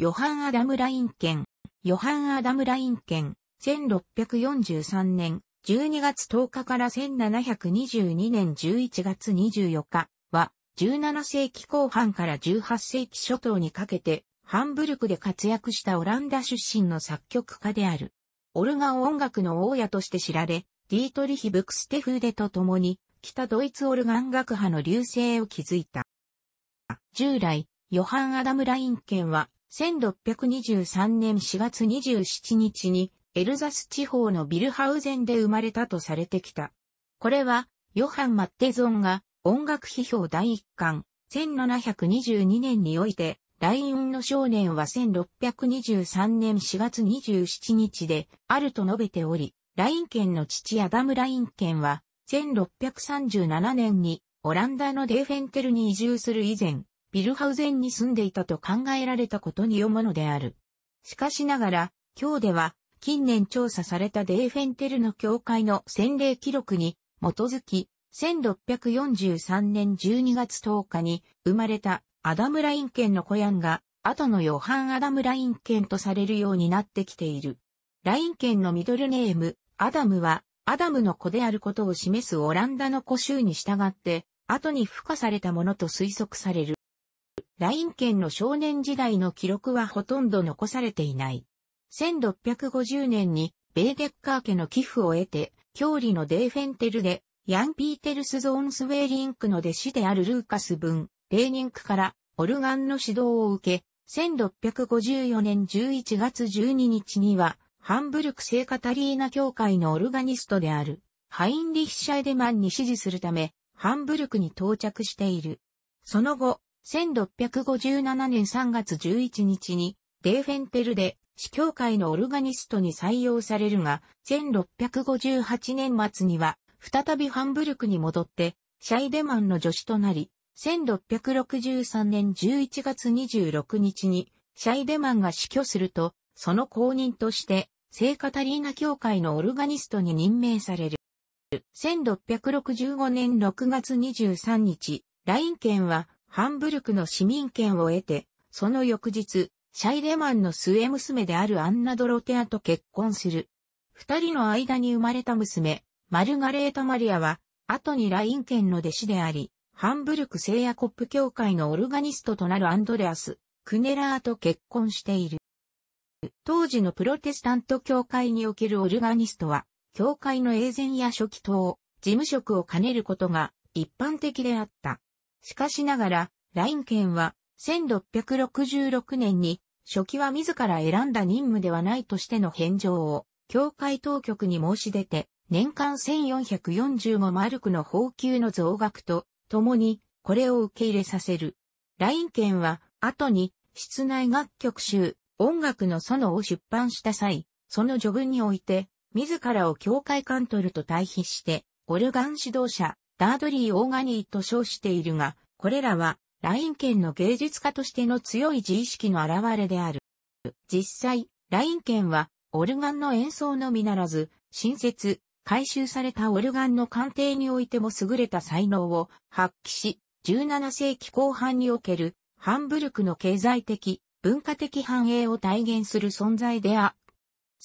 ヨハン・アダム・ライン県、ヨハン・アダム・ライン県、1643年12月10日から1722年11月24日は、17世紀後半から18世紀初頭にかけて、ハンブルクで活躍したオランダ出身の作曲家である。オルガン音楽の大家として知られ、ディートリヒ・ブクステフーデと共に、北ドイツオルガン学派の流星を築いた。従来、ヨハン・アダム・ラインケンは、1623年4月27日にエルザス地方のビルハウゼンで生まれたとされてきた。これは、ヨハン・マッテゾンが音楽批評第1巻、1722年において、ライオンの少年は1623年4月27日であると述べており、ライン県の父アダム・ライン県は、1637年にオランダのデーフェンテルに移住する以前、ビルハウゼンに住んでいたと考えられたことによものである。しかしながら、今日では、近年調査されたデーフェンテルの教会の洗礼記録に基づき、1643年12月10日に生まれたアダムライン県の小屋が、後のヨハン・アダムライン県とされるようになってきている。ライン県のミドルネーム、アダムは、アダムの子であることを示すオランダの古州に従って、後に付加されたものと推測される。ライン県の少年時代の記録はほとんど残されていない。1650年にベーデッカー家の寄付を得て、郷里のデーフェンテルで、ヤン・ピーテルス・ゾーンスウェーリンクの弟子であるルーカス・ブン、レーニンクからオルガンの指導を受け、1654年11月12日には、ハンブルク聖カタリーナ教会のオルガニストである、ハインリヒ・シャイデマンに指示するため、ハンブルクに到着している。その後、1657年3月11日に、デーフェンテルで、司教会のオルガニストに採用されるが、1658年末には、再びハンブルクに戻って、シャイデマンの助手となり、1663年11月26日に、シャイデマンが死去すると、その後任として、聖カタリーナ教会のオルガニストに任命される。1665年6月23日、ライン県はハンブルクの市民権を得て、その翌日、シャイレマンの末娘であるアンナ・ドロテアと結婚する。二人の間に生まれた娘、マルガレータ・マリアは、後にライン県の弟子であり、ハンブルク聖夜コップ教会のオルガニストとなるアンドレアス、クネラーと結婚している。当時のプロテスタント教会におけるオルガニストは、教会の永前や初期等、事務職を兼ねることが一般的であった。しかしながら、ライン県は、1666年に、初期は自ら選んだ任務ではないとしての返上を、教会当局に申し出て、年間1445マルクの報給の増額と、共に、これを受け入れさせる。ライン県は、後に、室内楽曲集、音楽の園を出版した際、その序文において、自らを教会カントルと対比して、オルガン指導者、ダードリー・オーガニーと称しているが、これらは、ライン県の芸術家としての強い自意識の表れである。実際、ライン県は、オルガンの演奏のみならず、新設、回収されたオルガンの鑑定においても優れた才能を発揮し、17世紀後半における、ハンブルクの経済的、文化的繁栄を体現する存在であ。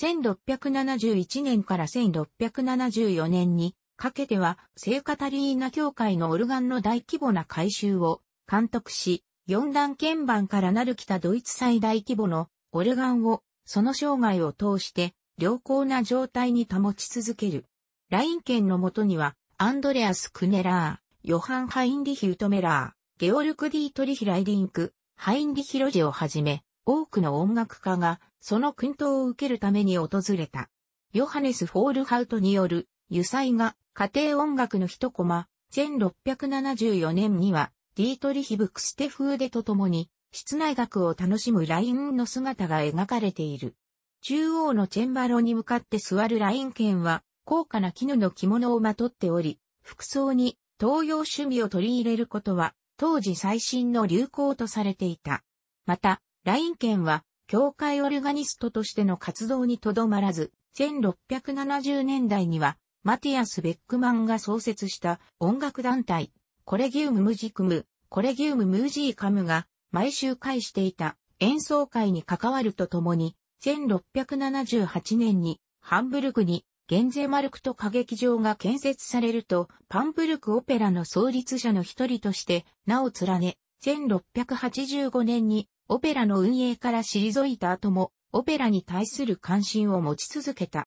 1671年から1674年にかけては、聖カタリーナ教会のオルガンの大規模な改修を監督し、四段鍵盤からなる北ドイツ最大規模のオルガンを、その生涯を通して、良好な状態に保ち続ける。ライン県のもとには、アンドレアス・クネラー、ヨハン・ハインリヒ・ウトメラー、ゲオルク・ディートリヒ・ライリンク、ハインリヒ・ロジをはじめ、多くの音楽家が、その訓導を受けるために訪れた。ヨハネス・フォールハウトによる油彩画、家庭音楽の一コマ、1674年には、ディートリヒ・ブクステフーデと共に、室内楽を楽しむラインの姿が描かれている。中央のチェンバロに向かって座るライン剣は、高価な絹の着物をまとっており、服装に東洋趣味を取り入れることは、当時最新の流行とされていた。また、ライン剣は、教会オルガニストとしての活動にとどまらず、1670年代には、マティアス・ベックマンが創設した音楽団体、コレギウム・ムジクム、コレギウム・ムージーカムが毎週会していた演奏会に関わるとともに、1678年にハンブルクにゲンゼマルクと歌劇場が建設されると、パンブルクオペラの創立者の一人として名を連ね、1685年にオペラの運営から退いた後も、オペラに対する関心を持ち続けた。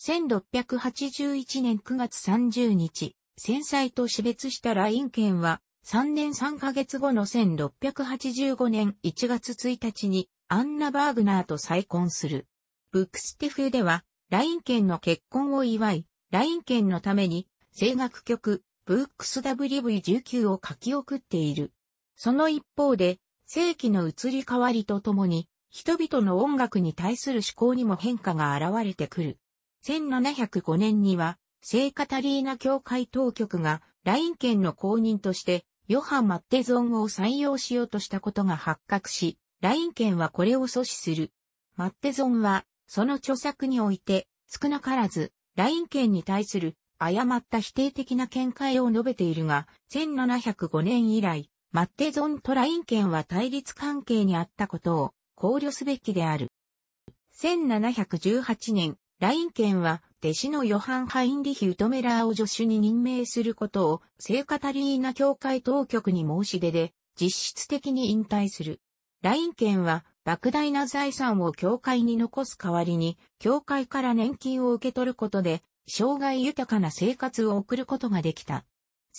1681年9月30日、戦災と死別したライン県は、3年3ヶ月後の1685年1月1日に、アンナ・バーグナーと再婚する。ブックステフでは、ライン県の結婚を祝い、ライン県のために、声楽曲、ブックス WV19 を書き送っている。その一方で、世紀の移り変わりとともに、人々の音楽に対する思考にも変化が現れてくる。1705年には、聖カタリーナ教会当局がライン県の公認として、ヨハン・マッテゾンを採用しようとしたことが発覚し、ライン県はこれを阻止する。マッテゾンは、その著作において、少なからず、ライン県に対する誤った否定的な見解を述べているが、1705年以来、マッテゾンとライン県は対立関係にあったことを考慮すべきである。1718年、ラインケンは、弟子のヨハン・ハインリヒ・ウトメラーを助手に任命することを、聖カタリーナ教会当局に申し出で、実質的に引退する。ラインケンは、莫大な財産を教会に残す代わりに、教会から年金を受け取ることで、生涯豊かな生活を送ることができた。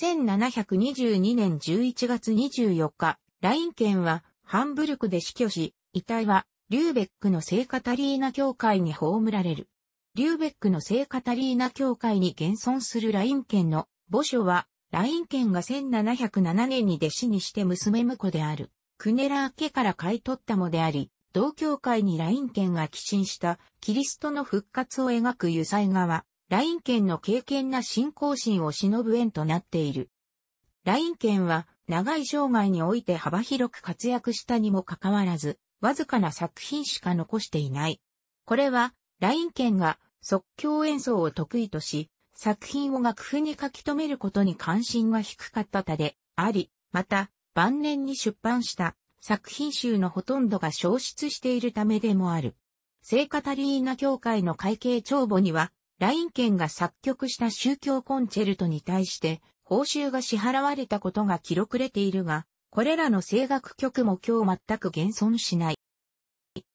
1722年11月24日、ラインケンは、ハンブルクで死去し、遺体は、リューベックの聖カタリーナ教会に葬られる。リューベックの聖カタリーナ教会に現存するライン県の墓所は、ライン県が1707年に弟子にして娘婿である、クネラー家から買い取ったもであり、同教会にライン県が寄進したキリストの復活を描く油彩画は、ライン県の敬虔な信仰心を忍ぶ縁となっている。ライン県は長い生涯において幅広く活躍したにもかかわらず、わずかな作品しか残していない。これはライン県が即興演奏を得意とし、作品を楽譜に書き留めることに関心が低かったたであり、また、晩年に出版した作品集のほとんどが消失しているためでもある。聖カタリーナ教会の会計帳簿には、ライン県が作曲した宗教コンチェルトに対して、報酬が支払われたことが記録れているが、これらの声楽曲も今日全く現存しない。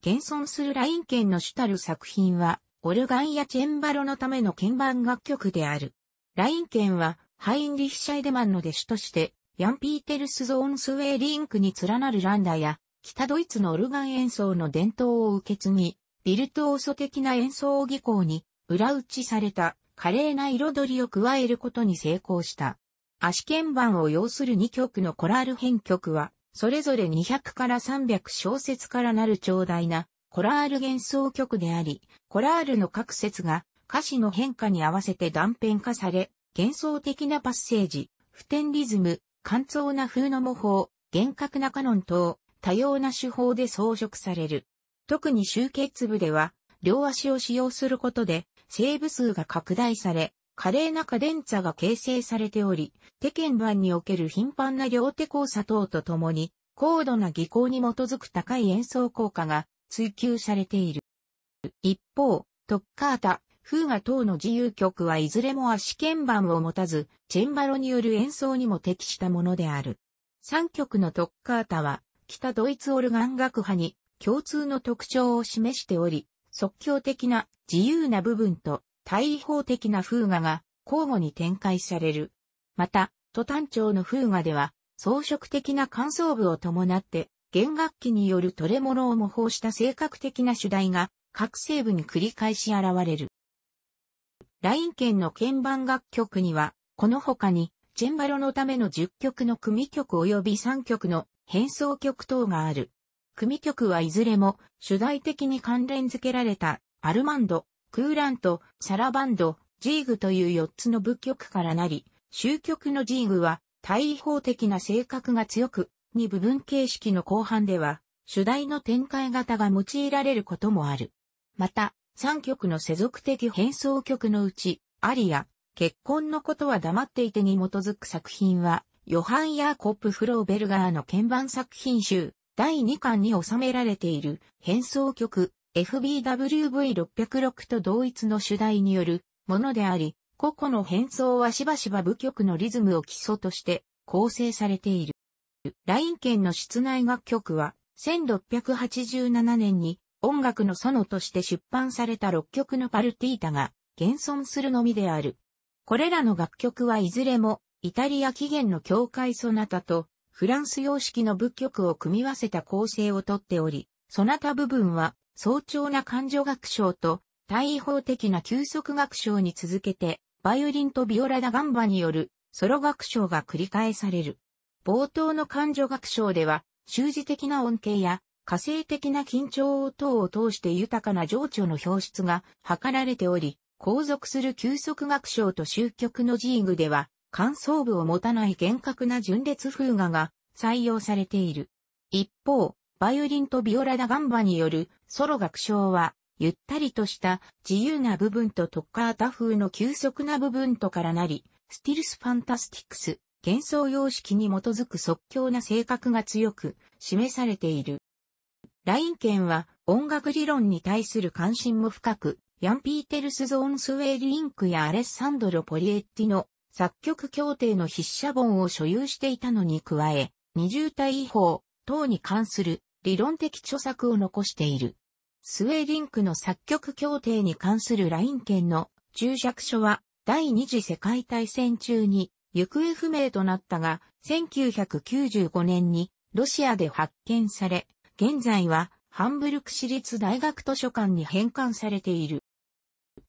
現存するライン剣の主たる作品は、オルガンやチェンバロのための鍵盤楽曲である。ライン剣は、ハインリヒ・シャイデマンの弟子として、ヤン・ピーテルス・ゾーンスウェーリンクに連なるランダや、北ドイツのオルガン演奏の伝統を受け継ぎ、ビルトオーソ的な演奏技巧に、裏打ちされた、華麗な彩りを加えることに成功した。足鍵盤を要する2曲のコラール編曲は、それぞれ200から300小節からなる長大なコラール幻想曲であり、コラールの各節が歌詞の変化に合わせて断片化され、幻想的なパッセージ、普天リズム、簡単な風の模倣、厳格なカノン等、多様な手法で装飾される。特に集結部では、両足を使用することで、セーブ数が拡大され、華麗なカデンツァが形成されており、手剣盤における頻繁な両手交差等とともに、高度な技巧に基づく高い演奏効果が追求されている。一方、トッカータ、フーガ等の自由曲はいずれも足鍵盤を持たず、チェンバロによる演奏にも適したものである。三曲のトッカータは、北ドイツオルガン楽派に共通の特徴を示しており、即興的な自由な部分と対位法的な風画が交互に展開される。また、都単調の風画では、装飾的な感想部を伴って、弦楽器によるトレモロを模倣した性格的な主題が各ー部に繰り返し現れる。ライン圏の鍵盤楽曲には、この他に、チェンバロのための10曲の組曲及び3曲の変奏曲等がある。組曲はいずれも主題的に関連付けられたアルマンド、クーラント、サラバンド、ジーグという4つの部局からなり、終局のジーグは対位法的な性格が強く、二部分形式の後半では、主題の展開型が用いられることもある。また、3曲の世俗的変奏曲のうち、アリア、結婚のことは黙っていてに基づく作品は、ヨハン・ヤーコップ・フローベルガーの鍵盤作品集、第2巻に収められている変装曲、FBWV606 と同一の主題によるものであり、個々の変装はしばしば部曲のリズムを基礎として構成されている。ライン県の室内楽曲は、1687年に音楽の園として出版された6曲のパルティータが現存するのみである。これらの楽曲はいずれもイタリア起源の教会ソナタとフランス様式の仏曲を組み合わせた構成をとっており、ソナタ部分は早朝な感情学賞と対位法的な休息学賞に続けて、バイオリンとビオラダガンバによるソロ学賞が繰り返される。冒頭の感情学賞では、習字的な恩恵や、火星的な緊張等を通して豊かな情緒の表出が図られており、後続する休息学賞と終局のジーグでは、感想部を持たない厳格な順列風画が採用されている。一方、バイオリンとビオラダガンバによるソロ楽章は、ゆったりとした自由な部分とトッカータ風の急速な部分とからなり、スティルスファンタスティックス、幻想様式に基づく即興な性格が強く示されている。ラインケンは音楽理論に対する関心も深く、ヤン・ピーテルス・ゾーンスウェーリンクやアレッサンドロ・ポリエッティの作曲協定の筆者本を所有していたのに加え、二重体違法、等に関する理論的著作を残している。スウェーリンクの作曲協定に関するライン権の注釈書は第二次世界大戦中に行方不明となったが、1995年にロシアで発見され、現在はハンブルク市立大学図書館に返還されている。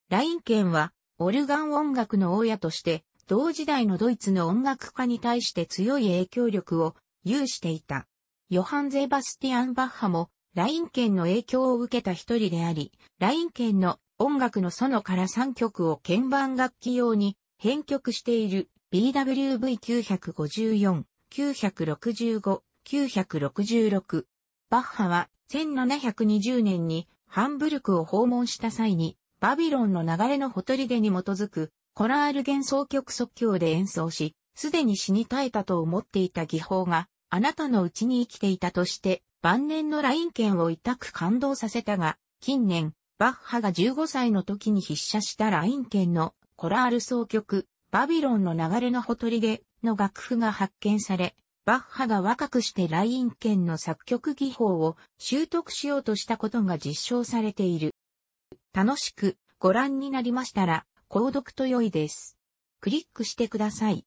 ライン権はオルガン音楽の親として同時代のドイツの音楽家に対して強い影響力を有していた。ヨハン・ゼバスティアン・バッハも、ライン県の影響を受けた一人であり、ライン県の音楽の園から3曲を鍵盤楽器用に編曲している BWV954、965、966。バッハは1720年にハンブルクを訪問した際に、バビロンの流れのほとりでに基づく、コラール幻想曲即興で演奏し、すでに死に絶えたと思っていた技法が、あなたのうちに生きていたとして、晩年のライン権を痛く感動させたが、近年、バッハが15歳の時に筆写したライン権のコラール奏曲、バビロンの流れのほとりでの楽譜が発見され、バッハが若くしてライン権の作曲技法を習得しようとしたことが実証されている。楽しくご覧になりましたら、購読と良いです。クリックしてください。